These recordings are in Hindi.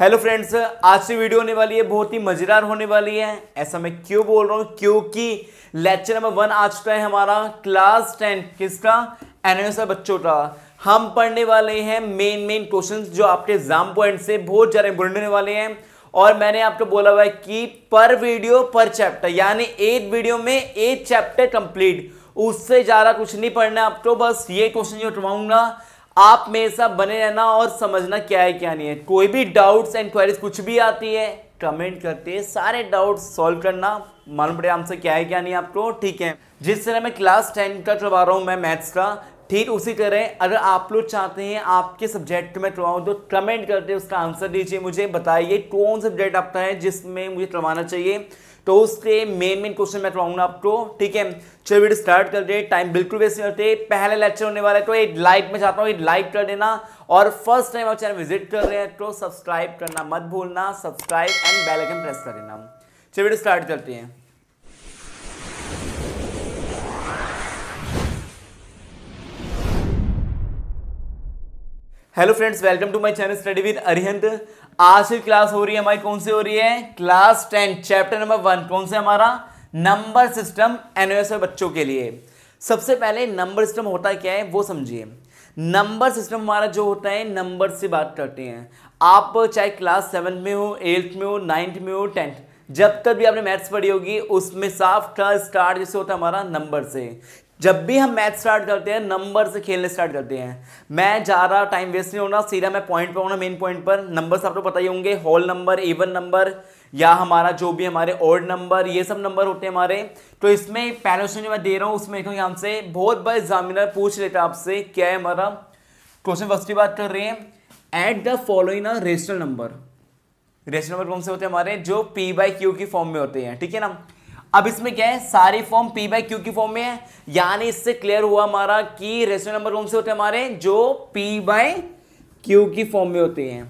हेलो फ्रेंड्स आज की वीडियो होने वाली है बहुत ही मज़ेदार होने वाली है ऐसा मैं क्यों बोल रहा हूँ क्योंकि लेक्चर नंबर वन आ चुका है हमारा क्लास टेन किसका एनएस बच्चों का हम पढ़ने वाले हैं मेन मेन क्वेश्चन जो आपके एग्जाम पॉइंट से बहुत ज़्यादा इंपोर्टेंट होने वाले हैं और मैंने आपको बोला हुआ है कि पर वीडियो पर चैप्टर यानी एक वीडियो में एक चैप्टर कंप्लीट उससे ज़्यादा कुछ नहीं पढ़ना आपको बस ये क्वेश्चन जो उठवाऊंगा आप मेरे साथ बने रहना और समझना क्या है क्या नहीं है कोई भी डाउट्स एंड क्वेरीज कुछ भी आती है कमेंट करते सारे डाउट सॉल्व करना मालूम पड़े हमसे क्या है क्या नहीं आपको ठीक है जिस तरह मैं क्लास टेन का करवा रहा हूँ मैं मैथ्स का ठीक उसी तरह अगर आप लोग चाहते हैं आपके सब्जेक्ट में करवाऊँ तो कमेंट करते उसका आंसर दीजिए मुझे बताइए कौन सब्जेक्ट आपका है जिसमें मुझे करवाना चाहिए तो उसके मेन मेन क्वेश्चन मैं करवाऊंगा आपको ठीक है चलो वीडियो स्टार्ट कर दे टाइम बिल्कुल वेस्ट नहीं करते पहले लेक्चर होने वाला है तो एक लाइक में चाहता हूँ एक लाइक कर देना और फर्स्ट टाइम आप चैनल विजिट कर रहे हैं तो सब्सक्राइब करना मत भूलना सब्सक्राइब एंड बेलाइकन प्रेस कर देना चलो वीडियो स्टार्ट करते हैं hello friends welcome to my channel study with Arihant आज की क्लास हो रही है हमारी कौन सी हो रही है class ten chapter number one कौन सा हमारा नंबर सिस्टम एनओएस बच्चों के लिए सबसे पहले नंबर सिस्टम होता क्या है वो समझिए नंबर सिस्टम हमारा जो होता है नंबर से बात करते हैं आप चाहे क्लास सेवन में हो एट्थ में हो नाइन्थ में हो टेंथ जब तक भी आपने मैथ्स पढ़ी होगी उसमें साफ का स्टार्ट जैसे होता है हमारा नंबर से जब भी हम मैच स्टार्ट करते हैं नंबर से खेलने स्टार्ट करते हैं मैं ज़्यादा टाइम वेस्ट नहीं होना सीधा मैं पॉइंट पर होना मेन पॉइंट पर नंबर आपको पता ही होंगे हॉल नंबर एवन नंबर या हमारा जो भी हमारे ओल्ड नंबर ये सब नंबर होते हैं हमारे तो इसमें पहले क्वेश्चन जो मैं दे रहा हूँ उसमें देखो हमसे बहुत बार एग्जामिनर पूछ लेता आपसे क्या है हमारा क्वेश्चन फर्स्ट की बात कर रहे हैं at the following rational number rational number कौन से होते हैं हमारे जो पी बाई क्यू की फॉर्म में होते हैं ठीक है ना अब इसमें क्या है सारी फॉर्म पी बाई क्यू की फॉर्म में है यानी इससे क्लियर हुआ हमारा कि रेशियो नंबर कौन से होते हैं हमारे जो पी बाई क्यू की फॉर्म में होते हैं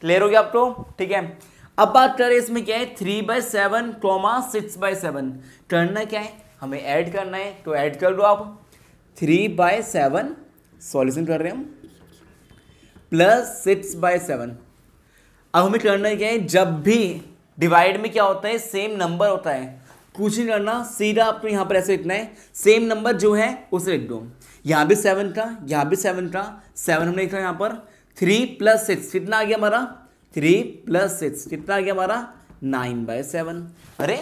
क्लियर हो गया आपको ठीक है अब बात करें इसमें क्या है थ्री बाय सेवन क्रोमा सिक्स बाय सेवन करना क्या है हमें ऐड करना है तो ऐड कर दो आप थ्री बाय सेवन सॉल्यूशन कर रहे हैं हम प्लस सिक्स बाय सेवन अब हमें करना क्या है जब भी डिवाइड में क्या होता है सेम नंबर होता है कुछ नहीं करना सीधा आपको यहाँ पर ऐसे लिखना है सेम नंबर जो है उसे लिख दो यहाँ भी सेवन का यहाँ भी सेवन का सेवन हमने लिखा यहाँ पर थ्री प्लस सिक्स कितना आ गया हमारा थ्री प्लस सिक्स कितना आ गया हमारा नाइन बाय सेवन अरे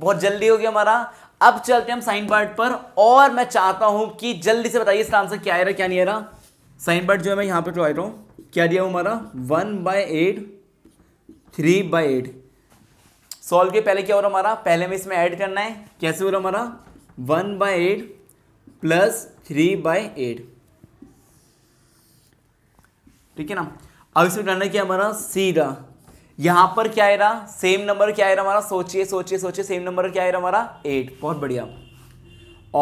बहुत जल्दी हो गया हमारा अब चलते हैं हम साइन पार्ट पर और मैं चाहता हूँ कि जल्दी से बताइए इसका आंसर क्या आ रहा क्या नहीं आ रहा साइन पार्ट जो है मैं यहाँ पर करवा हूँ क्या दिया हमारा one by eight three by eight solve के पहले क्या हो रहा हमारा पहले में इसमें ऐड करना है कैसे हो रहा हमारा one by eight plus three by eight ठीक है ना अब इसमें करना क्या हमारा सीधा यहां पर क्या आएगा सेम नंबर क्या आएगा हमारा सोचिए सोचिए सोचिए सेम नंबर क्या आएगा हमारा एट बहुत बढ़िया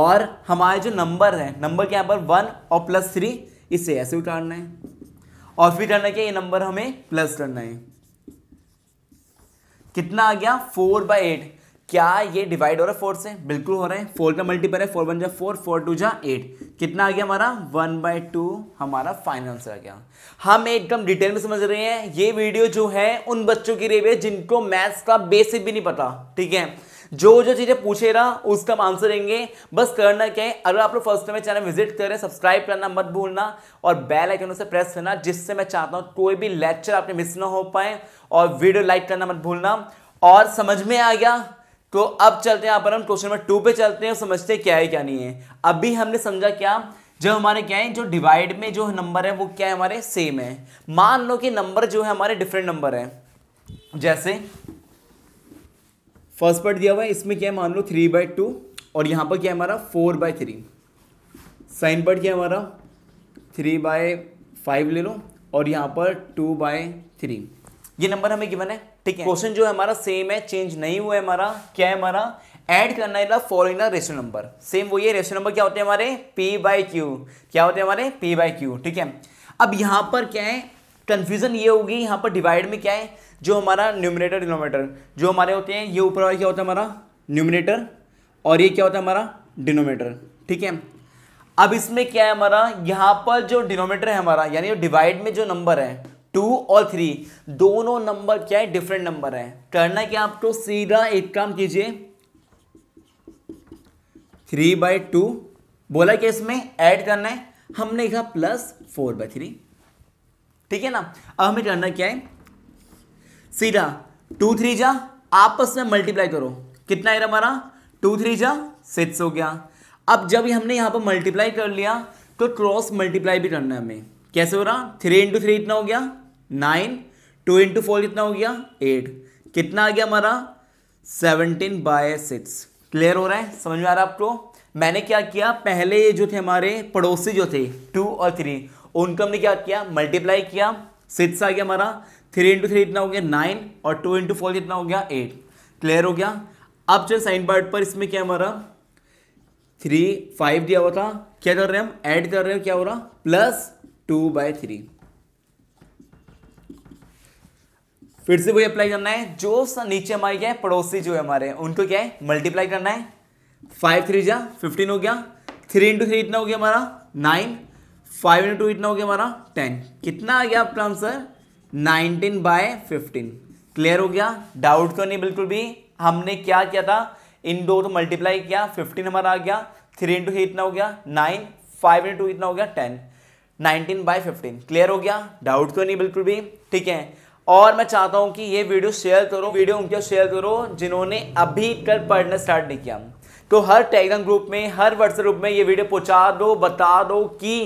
और हमारे जो नंबर है नंबर क्या पर वन और प्लस थ्री इसे ऐसे उठाना है और फिर करना क्या ये नंबर हमें प्लस करना है कितना आ गया फोर बाई एट क्या ये डिवाइड हो रहा है फोर से बिल्कुल हो रहा है फोर का मल्टीपल है फोर वन जा फोर फोर टू जा एट कितना आ गया हमारा वन बाई टू हमारा फाइनल आंसर आ गया हम एकदम डिटेल में समझ रहे हैं ये वीडियो जो है उन बच्चों की भी जिनको मैथ्स का बेसिक भी नहीं पता ठीक है जो जो चीज़ें पूछेगा उसका हम आंसर देंगे बस करना क्या है अगर आप लोग फर्स्ट टाइम चैनल विजिट हैं सब्सक्राइब करना मत भूलना और बेल आइकन उसे प्रेस करना जिससे मैं चाहता हूं कोई भी लेक्चर आपने मिस ना हो पाए और वीडियो लाइक करना मत भूलना और समझ में आ गया तो अब चलते हैं यहाँ पर हम क्वेश्चन नंबर टू पे चलते हैं समझते हैं क्या है क्या नहीं है अभी हमने समझा क्या जो हमारे क्या है जो डिवाइड में जो नंबर है वो क्या है हमारे सेम है मान लो कि नंबर जो है हमारे डिफरेंट नंबर है जैसे फर्स्ट पार्ट दिया हुआ है इसमें क्या है मान लो थ्री बाई टू और यहाँ पर क्या है हमारा four by three sign part क्या है हमारा थ्री बाय फाइव ले लो और यहाँ पर टू बाय थ्री ये नंबर हमें गिवन है ठीक है क्वेश्चन जो है हमारा सेम है चेंज नहीं हुआ है हमारा क्या है हमारा ऐड करना है फॉलोइंग रेशियो नंबर सेम वही है रेशियो नंबर क्या होते हैं हमारे पी बाई क्यू क्या होते हैं हमारे पी बाई क्यू ठीक है अब यहाँ पर क्या है कन्फ्यूजन ये होगी यहाँ पर डिवाइड में क्या है जो हमारा न्यूमिनेटर डिनोमीटर जो हमारे होते हैं ये ऊपर वाला क्या होता है हमारा न्यूमिनेटर और ये क्या होता है हमारा डिनोमीटर ठीक है अब इसमें क्या है हमारा यहाँ पर जो डिनोमीटर है हमारा यानी डिवाइड में जो नंबर है टू और थ्री दोनों नंबर क्या है डिफरेंट नंबर है करना क्या आपको सीधा एक काम कीजिए थ्री बाय टू बोला कि इसमें ऐड करना है हमने कहा प्लस फोर बाय थ्री ठीक है ना अब हमें करना क्या है सीधा टू थ्री जा आपस में मल्टीप्लाई करो कितना आएगा हमारा टू थ्री जा सिक्स हो गया अब जब हमने यहाँ पर मल्टीप्लाई कर लिया तो क्रॉस मल्टीप्लाई भी करना है हमें कैसे हो रहा थ्री इंटू थ्री इतना हो गया नाइन टू इंटू फोर कितना हो गया एट कितना आ गया हमारा सेवनटीन बाय सिक्स क्लियर हो रहा है समझ में आ रहा है आपको मैंने क्या किया पहले जो थे हमारे पड़ोसी जो थे टू और थ्री उनको हमने क्या किया मल्टीप्लाई किया सिक्स आ गया हमारा थ्री इंटू थ्री इतना हो गया नाइन और टू इंटू फोर इतना हो गया एट क्लियर हो गया अब चल साइन पार्ट पर इसमें क्या हमारा थ्री फाइव दिया हुआ था क्या कर रहे हैं हम ऐड कर रहे हैं क्या हो रहा प्लस टू बाय थ्री फिर से वही अप्लाई करना है जो नीचे हमारे क्या है पड़ोसी जो है हमारे उनको क्या है मल्टीप्लाई करना है फाइव थ्री जा फिफ्टीन हो गया थ्री इंटू थ्री इतना हो गया हमारा नाइन फाइव इंटू टू इतना हो गया हमारा टेन कितना आ गया आपका answer nineteen by fifteen clear हो गया डाउट क्यों नहीं बिल्कुल भी हमने क्या किया था इन दो तो मल्टीप्लाई किया फिफ्टीन हमारा आ गया थ्री इंटू ही इतना हो गया नाइन फाइव इंटू इतना हो गया ten nineteen by fifteen clear हो गया डाउट क्यों नहीं बिल्कुल भी ठीक है और मैं चाहता हूँ कि ये वीडियो शेयर करो वीडियो उनके शेयर करो जिन्होंने अभी कल पढ़ना स्टार्ट नहीं किया तो हर टेलीग्राम ग्रुप में हर व्हाट्सएप ग्रुप में ये वीडियो पहुँचा दो बता दो कि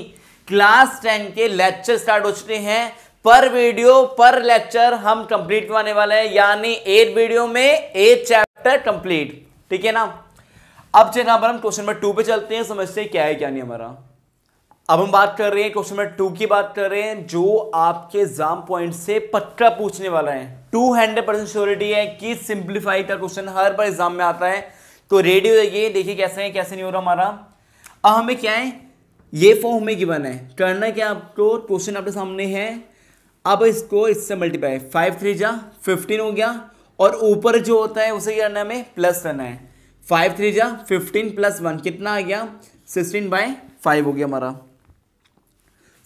क्लास टेन के लेक्चर स्टार्ट हो चुके हैं पर वीडियो पर लेक्चर हम कंप्लीट करवाने वाले हैं यानी एट वीडियो में एट चैप्टर कंप्लीट ठीक है ना अब चलिए यहां पर हम क्वेश्चन नंबर टू पे चलते हैं समझते हैं क्या है क्या नहीं हमारा अब हम बात कर रहे हैं क्वेश्चन नंबर टू की बात कर रहे हैं जो आपके एग्जाम पॉइंट से पक्का पूछने वाला है टू हंड्रेड परसेंट श्योरिटी है कि सिंप्लीफाई का क्वेश्चन हर बार एग्जाम में आता है तो रेडियो ये देखिए कैसे है कैसे नहीं हो रहा हमारा अब हमें क्या है ये फॉर्म हमें गिवन है करना क्या आपको क्वेश्चन आपके सामने है अब इसको इससे मल्टीप्लाई फाइव थ्री जा फिफ्टीन हो गया और ऊपर जो होता है उसे क्या करना है हमें प्लस करना है फाइव थ्री जा फिफ्टीन प्लस वन कितना आ गया सिक्सटीन बाय फाइव हो गया हमारा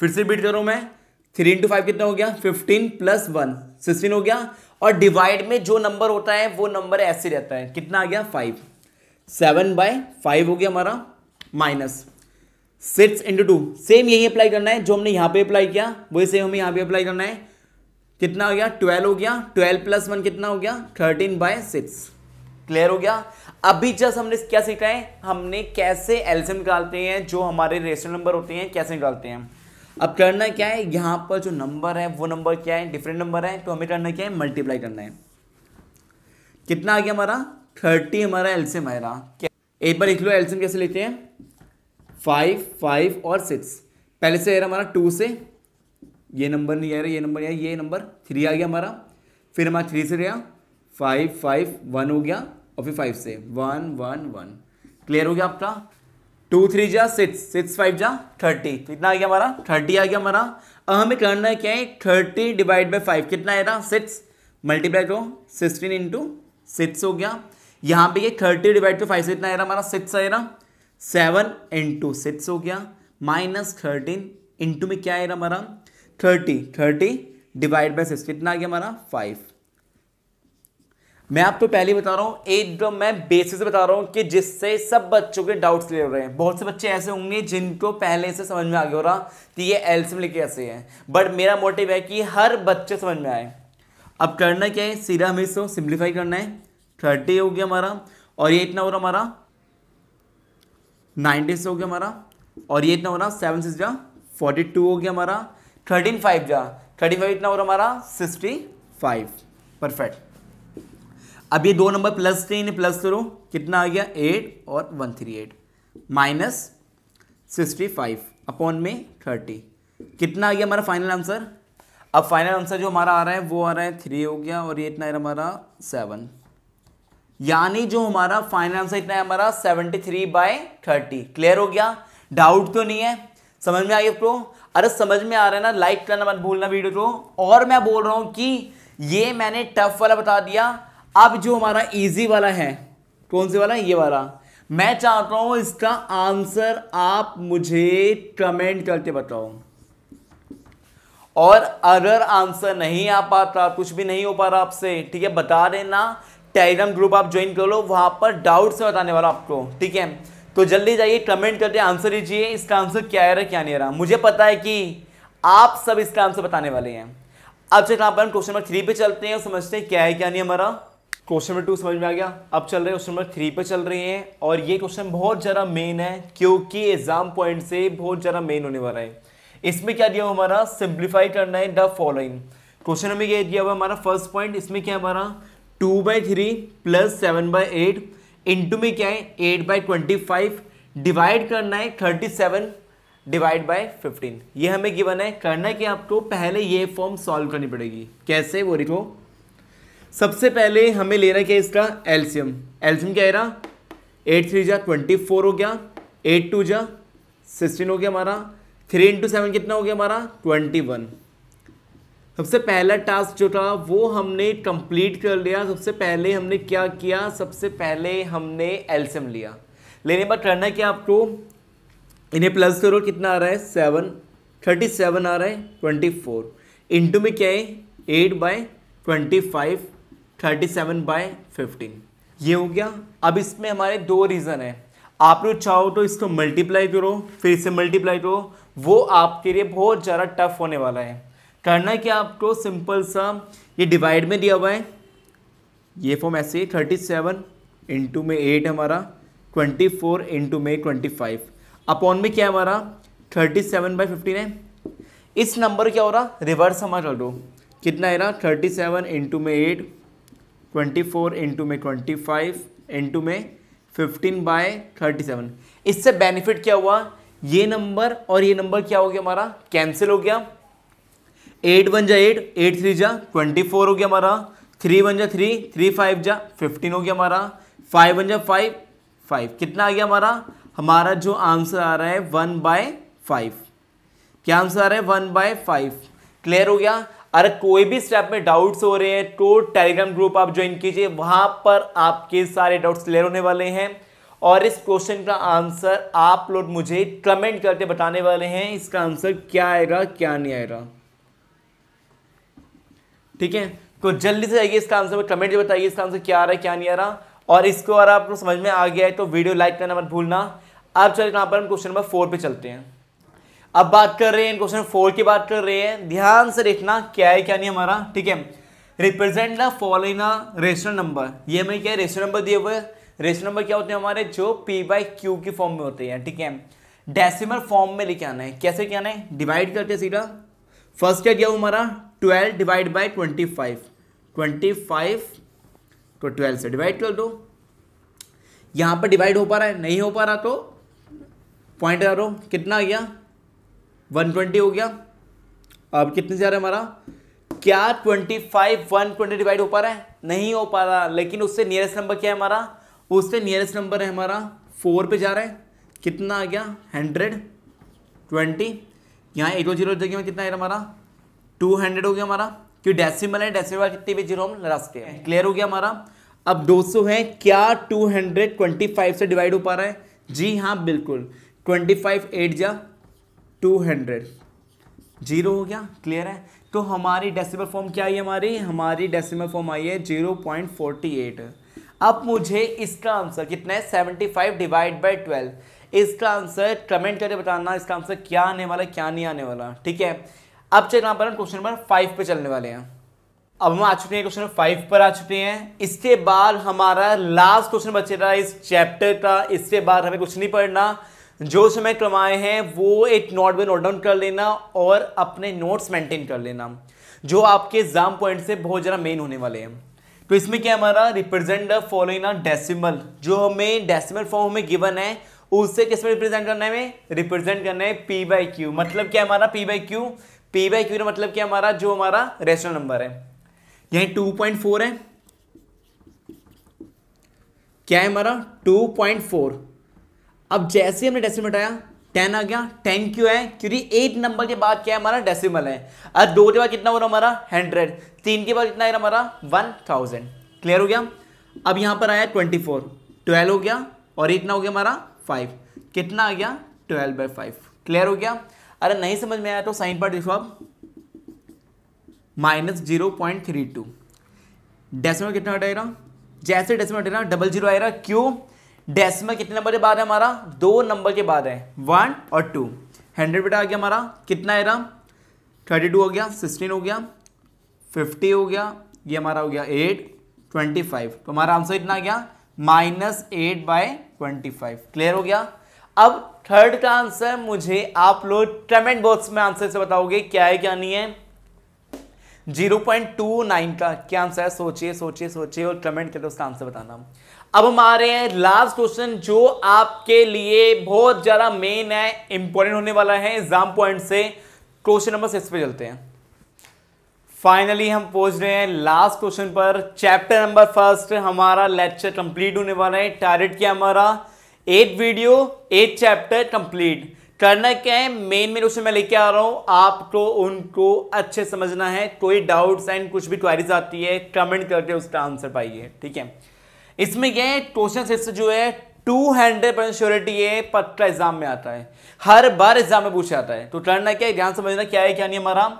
फिर से रिपीट करूँ मैं थ्री इंटू फाइव कितना हो गया फिफ्टीन प्लस वन सिक्सटीन हो गया और डिवाइड में जो नंबर होता है वो नंबर ऐसे रहता है कितना आ गया फाइव सेवन बाय फाइव हो गया हमारा minus six into two same यही अप्लाई करना है जो हमने यहां पे अप्लाई किया वही सेम हमें यहां पे अप्लाई करना है कितना हो गया ट्वेल्व हो गया ट्वेल्व प्लस वन कितना हो गया थर्टीन बाय सिक्स क्लियर हो गया अभी जस्ट हमने क्या सीखा है हमने कैसे एल्सियम निकालते हैं जो हमारे रेशनल नंबर होते हैं कैसे निकालते हैं अब करना क्या है यहां पर जो नंबर है वो नंबर क्या है डिफरेंट नंबर है तो हमें करना क्या है मल्टीप्लाई करना है कितना आ गया हमारा थर्टी हमारा एल्सियम आएगा एक बार लिख लो एल्सियम कैसे लेते हैं फाइव फाइव और सिक्स पहले से आया हमारा टू से ये नंबर नहीं आ रहा ये नंबर नहीं ये नंबर थ्री आ गया हमारा फिर हमारा थ्री से गया फाइव फाइव वन हो गया और फिर फाइव से वन वन वन क्लियर हो गया आपका टू थ्री जा सिक्स सिक्स फाइव जा थर्टी तो इतना आ गया हमारा थर्टी आ गया हमारा अब हमें करना है क्या है थर्टी डिवाइड बाई फाइव कितना था सिक्स मल्टीप्लाई करो सिक्सटीन इंटू सिक्स हो गया यहाँ पे ये थर्टी डिवाइड बाई फाइव से इतना आया हमारा सिक्स आएगा सेवन इंटू सिक्स हो गया माइनस थर्टीन इंटू में क्या आएगा हमारा thirty thirty divide by six कितना आ गया हमारा फाइव मैं आपको तो पहले बता रहा हूँ एकदम मैं बेसिस बता रहा हूँ कि जिससे सब बच्चों के डाउट्स क्लियर हो रहे हैं बहुत से बच्चे ऐसे होंगे जिनको पहले से समझ में आ गया हो रहा कि ये एल्सम लेके ऐसे है बट मेरा मोटिव है कि हर बच्चे समझ में आए अब करना क्या है सीधा हमें इसको सिंप्लीफाई करना है थर्टी हो गया हमारा और ये इतना हो रहा हमारा नाइनटीन से हो गया हमारा और ये इतना हो रहा सेवन सिक्स जा फोर्टी टू हो गया हमारा थर्टीन फाइव जा थर्टी फाइव इतना हो रहा हमारा सिक्सटी फाइव परफेक्ट अब ये दो नंबर प्लस थे इन्हें प्लस करो कितना आ गया एट और one three eight minus sixty five upon में थर्टी कितना आ गया हमारा फाइनल आंसर अब फाइनल आंसर जो हमारा आ रहा है वो आ रहा है थ्री हो गया और ये इतना आ रहा हमारा सेवन यानी जो हमारा फाइनल आंसर इतना है हमारा 73 थ्री बाय थर्टी क्लियर हो गया डाउट तो नहीं है समझ में आ गया प्रो अरे समझ में आ रहा है ना लाइक करना मत भूलना वीडियो को और मैं बोल रहा हूं कि ये मैंने टफ वाला बता दिया अब जो हमारा इजी वाला है कौन से वाला ये वाला मैं चाहता हूं इसका आंसर आप मुझे कमेंट करके बताओ और अगर आंसर नहीं आ पाता कुछ भी नहीं हो पा रहा आपसे ठीक है बता देना टेलीग्राम ग्रुप आप ज्वाइन कर लो वहाँ पर डाउट्स में बताने वाला आपको ठीक है तो जल्दी जाइए कमेंट करके आंसर दीजिए इसका आंसर क्या आ रहा क्या नहीं आ रहा मुझे पता है कि आप सब इसका आंसर बताने वाले हैं अब चलते हैं क्वेश्चन नंबर थ्री पे चलते हैं समझते हैं क्या है क्या नहीं हमारा क्वेश्चन नंबर टू समझ में आ गया अब चल रहे क्वेश्चन नंबर थ्री पे चल रहे हैं और ये क्वेश्चन बहुत ज़्यादा मेन है क्योंकि एग्जाम पॉइंट से बहुत ज़्यादा मेन होने वाला है इसमें क्या दिया हमारा सिंप्लीफाई करना है द फॉलोइंग क्वेश्चन नंबर ये दिया हुआ हमारा फर्स्ट पॉइंट इसमें क्या हमारा two by three plus seven by eight into में क्या है eight by twenty five divide करना है thirty seven divide by fifteen ये हमें गिवन है करना है कि आपको पहले ये फॉर्म सॉल्व करनी पड़ेगी कैसे वो लिखो सबसे पहले हमें लेना क्या इसका एल्सियम एल्सियम क्या है रहा एट थ्री जा ट्वेंटी फोर हो गया एट टू जा सिक्सटीन हो गया हमारा थ्री इंटू सेवन कितना हो गया हमारा ट्वेंटी वन सबसे पहला टास्क जो था वो हमने कंप्लीट कर लिया सबसे पहले हमने क्या किया सबसे पहले हमने एल्सियम लिया लेने बाद करना क्या आपको इन्हें प्लस करो कितना आ रहा है सेवन थर्टी सेवन आ रहा है ट्वेंटी फोर इंटू में क्या है eight by twenty five thirty seven by fifteen ये हो गया अब इसमें हमारे दो रीज़न है आप लोग चाहो तो इसको मल्टीप्लाई करो फिर इसे मल्टीप्लाई करो वो आपके लिए बहुत ज़्यादा टफ होने वाला है करना क्या आपको सिंपल सा ये डिवाइड में दिया हुआ है ये फॉर्म ऐसे ही थर्टी सेवन इंटू में एट हमारा ट्वेंटी फोर इंटू में ट्वेंटी फाइव अपॉन में क्या हमारा थर्टी सेवन बाई फिफ्टीन है इस नंबर क्या हो रहा रिवर्स हमारा कर दो कितना है रहा थर्टी सेवन इंटू में एट ट्वेंटी फोर इंटू में ट्वेंटी फाइव इंटू में फिफ्टीन बाय थर्टी सेवन इससे बेनिफिट क्या हुआ ये नंबर और ये नंबर क्या हो गया हमारा कैंसिल हो गया एट वन जा एट एट थ्री जा ट्वेंटी फोर हो गया हमारा थ्री वन जा थ्री थ्री फाइव जा फिफ्टीन हो गया हमारा फाइव वन जा फाइव फाइव कितना आ गया हमारा हमारा जो आंसर आ रहा है वन बाय फाइव क्या आंसर आ रहा है वन बाय फाइव क्लियर हो गया अरे कोई भी स्टेप में डाउट्स हो रहे हैं तो टेलीग्राम ग्रुप आप ज्वाइन कीजिए वहाँ पर आपके सारे डाउट्स क्लियर होने वाले हैं और इस क्वेश्चन का आंसर आप लोग मुझे कमेंट करके बताने वाले हैं इसका आंसर क्या आएगा क्या नहीं आएगा ठीक है तो जल्दी से आइए इसका आंसर कमेंट में बताइए इसका आंसर क्या आ रहा है क्या नहीं आ रहा और इसको अगर आपको समझ में आ गया है तो वीडियो लाइक करना मत भूलना अब चलिए यहाँ पर हम क्वेश्चन नंबर फोर पे चलते हैं अब बात कर रहे हैं क्वेश्चन फोर की बात कर रहे हैं ध्यान से देखना क्या है क्या नहीं हमारा ठीक है represent the following rational number ये हमें क्या है रेशनल नंबर दिए हुए रेशनल नंबर क्या होते हैं हमारे जो पी बाई क्यू की फॉर्म में होते हैं ठीक है डेसिमल फॉर्म में लेके आना है कैसे क्या आना है डिवाइड करते हैं सीधा फर्स्ट क्या दिया हुआ हमारा twelve divide by twenty five twenty five तो ट्वेल्व से डिवाइड कर दो यहाँ पर डिवाइड हो पा रहा है नहीं हो पा रहा तो पॉइंट करो कितना आ गया वन ट्वेंटी हो गया अब कितने जा रहा है हमारा क्या twenty five one twenty divide हो पा रहा है नहीं हो पा रहा लेकिन उससे नियरेस्ट नंबर क्या है हमारा उससे नियरेस्ट नंबर है हमारा फोर पे जा रहा है कितना आ गया हंड्रेड ट्वेंटी यहाँ एट जीरो जगह में कितना आ रहा हमारा टू हंड्रेड हो गया हमारा क्यों डेसिमल है डेसिमल कितने भी जीरो हम रास्ते हैं क्लियर हो गया हमारा अब 200 है क्या 225 से डिवाइड हो पा रहा है जी हाँ बिल्कुल 25 एट जा 200 जीरो हो गया क्लियर है तो हमारी डेसिमल फॉर्म क्या आई हमारी हमारी डेसिमल फॉर्म आई है 0.48 अब मुझे इसका आंसर कितना है 75 डिवाइड बाय 12 इसका आंसर कमेंट करके बताना इसका आंसर क्या आने वाला क्या नहीं आने वाला ठीक है अब चल यहाँ पर क्वेश्चन नंबर फाइव पे चलने वाले हैं अब हम आ चुके हैं क्वेश्चन फाइव पर आ चुके हैं इसके बाद हमारा लास्ट क्वेश्चन बचे बचेगा इस चैप्टर का इसके बाद हमें कुछ नहीं पढ़ना जो समय कमाए हैं वो एक नोट में नोट डाउन कर लेना और अपने नोट्स मेंटेन कर लेना जो आपके एग्जाम पॉइंट से बहुत ज़्यादा मेन होने वाले हैं तो इसमें क्या हमारा रिप्रेजेंट फॉलोइंग डेसिमल जो हमें डेसिमल फॉर्म हमें गिवन है उससे किसमें रिप्रेजेंट करना है रिप्रेजेंट करना है पी बाई क्यू मतलब क्या हमारा P by Q P by Q मतलब क्या हमारा जो हमारा रेशनल नंबर है यही टू पॉइंट फोर है क्या है हमारा टू पॉइंट फोर अब जैसे हमने डेसिमल हटाया टेन आ गया टेन क्यों है क्योंकि एट नंबर के बाद क्या है हमारा डेसिमल है अब दो के बाद कितना हो रहा हमारा हंड्रेड तीन के बाद कितना है हमारा वन थाउजेंड क्लियर हो गया अब यहां पर आया ट्वेंटी फोर ट्वेल्व हो गया और इतना हो गया हमारा फाइव कितना आ गया ट्वेल्व बाय फाइव क्लियर हो गया अरे नहीं समझ में आया तो साइन पार्ट लिखो आप minus zero point three two decimal कितना हटेगा जैसे डेसिमल हटेगा डबल जीरो आएगा क्यों डेसिमल कितने नंबर के बाद है हमारा दो नंबर के बाद है वन और टू हंड्रेड बेटा आ गया हमारा कितना आएगा थर्टी टू हो गया सिक्सटीन हो गया फिफ्टी हो गया ये हमारा हो गया एट ट्वेंटी फाइव तो हमारा आंसर इतना आ गया minus eight by twenty five clear हो गया अब थर्ड का आंसर मुझे आप लोग कमेंट बॉक्स में आंसर से बताओगे क्या है क्या नहीं है जीरो पॉइंट टू नाइन का क्या आंसर है सोचिए सोचिए सोचिए और कमेंट करके उसका आंसर बताना अब हम आ रहे हैं लास्ट क्वेश्चन जो आपके लिए बहुत ज़्यादा मेन है इंपॉर्टेंट होने वाला है एग्जाम पॉइंट से क्वेश्चन नंबर सिक्स पे चलते हैं फाइनली हम पहुंच रहे हैं लास्ट क्वेश्चन पर चैप्टर नंबर फर्स्ट हमारा लेक्चर कंप्लीट होने वाला है टारगेट क्या हमारा eight video eight chapter complete करना क्या है मेन मेन उसमें मैं लेके आ रहा हूँ आपको उनको अच्छे समझना है कोई डाउट्स एंड कुछ भी क्वारीज आती है कमेंट करके उसका आंसर पाइए ठीक है इसमें क्या है क्वेश्चन सेट जो है टू हंड्रेड परसेंट श्योरिटी है पक्का एग्जाम में आता है हर बार एग्जाम में पूछा जाता है तो करना क्या है ध्यान समझना क्या है क्या नहीं हमारा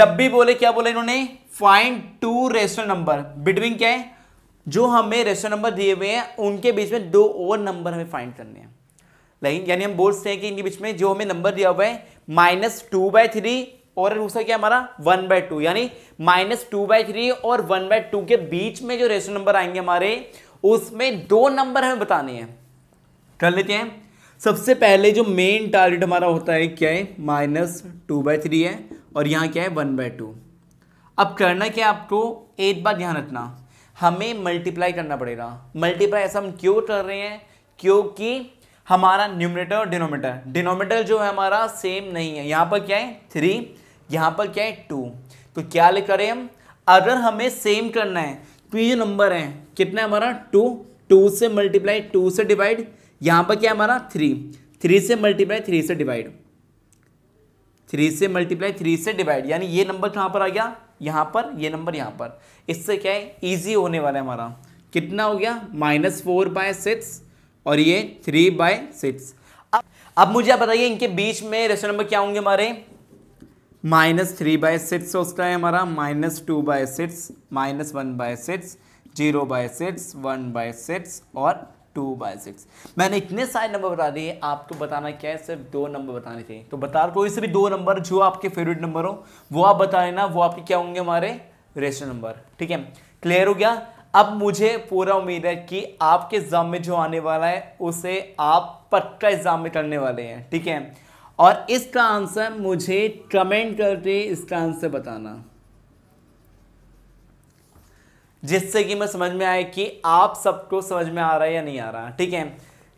जब भी बोले क्या बोले इन्होंने find two rational number between क्या है जो हमें रेशो नंबर दिए हुए हैं उनके बीच में दो और नंबर हमें फाइंड करने हैं लेकिन यानी हम बोलते हैं कि इनके बीच में जो हमें नंबर दिया हुआ है माइनस टू बाय थ्री और दूसरा क्या हमारा वन बाय टू यानी माइनस टू बाय थ्री और वन बाय टू के बीच में जो रेशो नंबर आएंगे हमारे उसमें दो नंबर हमें बताने हैं कर लेते हैं सबसे पहले जो मेन टारगेट हमारा होता है क्या है माइनस टू बाय थ्री है और यहाँ क्या है वन बाय टू अब करना क्या आपको एक बार ध्यान रखना हमें मल्टीप्लाई करना पड़ेगा मल्टीप्लाई ऐसा हम क्यों कर रहे हैं क्योंकि हमारा न्यूमिनेटर और डिनोमीटर डिनोमीटर जो है हमारा सेम नहीं है यहाँ पर क्या है थ्री यहाँ पर क्या है टू तो क्या करें हम अगर हमें सेम करना है तो ये नंबर है कितना हमारा टू टू से मल्टीप्लाई टू से डिवाइड यहाँ पर क्या है हमारा थ्री थ्री से मल्टीप्लाई थ्री से डिवाइड थ्री से मल्टीप्लाई थ्री से डिवाइड यानी ये नंबर कहाँ पर आ गया यहाँ पर ये नंबर यहाँ पर इससे क्या है इजी होने वाला है हमारा कितना हो गया माइनस फोर बाय सिक्स और ये थ्री बाय सिक्स अब अब मुझे आप बताइए इनके बीच में रेशो नंबर क्या होंगे हमारे माइनस थ्री बाय सिक्स उसका है हमारा minus two by six minus one by six zero by six one by six और टू बाई सिक्स मैंने इतने सारे नंबर बता दिए आपको बताना क्या है सिर्फ दो नंबर बताने थे तो बता कोई से भी दो नंबर जो आपके फेवरेट नंबर हो वो आप बता देना वो आपके क्या होंगे हमारे रेशन नंबर ठीक है क्लियर हो गया अब मुझे पूरा उम्मीद है कि आपके एग्जाम में जो आने वाला है उसे आप पक्का एग्जाम में करने वाले हैं ठीक है और इसका आंसर मुझे कमेंट करके इसका आंसर बताना जिससे कि मैं समझ में आए कि आप सबको समझ में आ रहा है या नहीं आ रहा ठीक है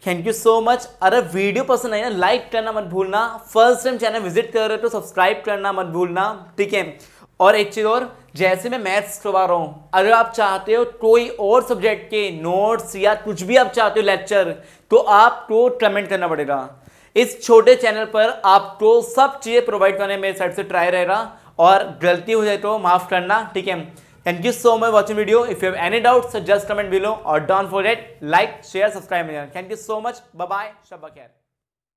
थैंक यू सो मच अरे वीडियो पसंद आई ना लाइक करना मत भूलना फर्स्ट टाइम चैनल विजिट कर रहे हो तो सब्सक्राइब करना मत भूलना ठीक है और एक चीज़ और जैसे मैं मैथ्स करवा रहा हूँ अगर आप चाहते हो कोई और सब्जेक्ट के नोट्स या कुछ भी आप चाहते हो लेक्चर तो आपको कमेंट करना पड़ेगा इस छोटे चैनल पर आपको सब चीज़ें प्रोवाइड करने मेरे साइड से ट्राई रहेगा और गलती हो जाए तो माफ़ करना ठीक है Thank you so much for watching video. If you have any doubts, so just comment below or don't forget like, share, subscribe. Thank you so much. Bye bye. Shabba khair.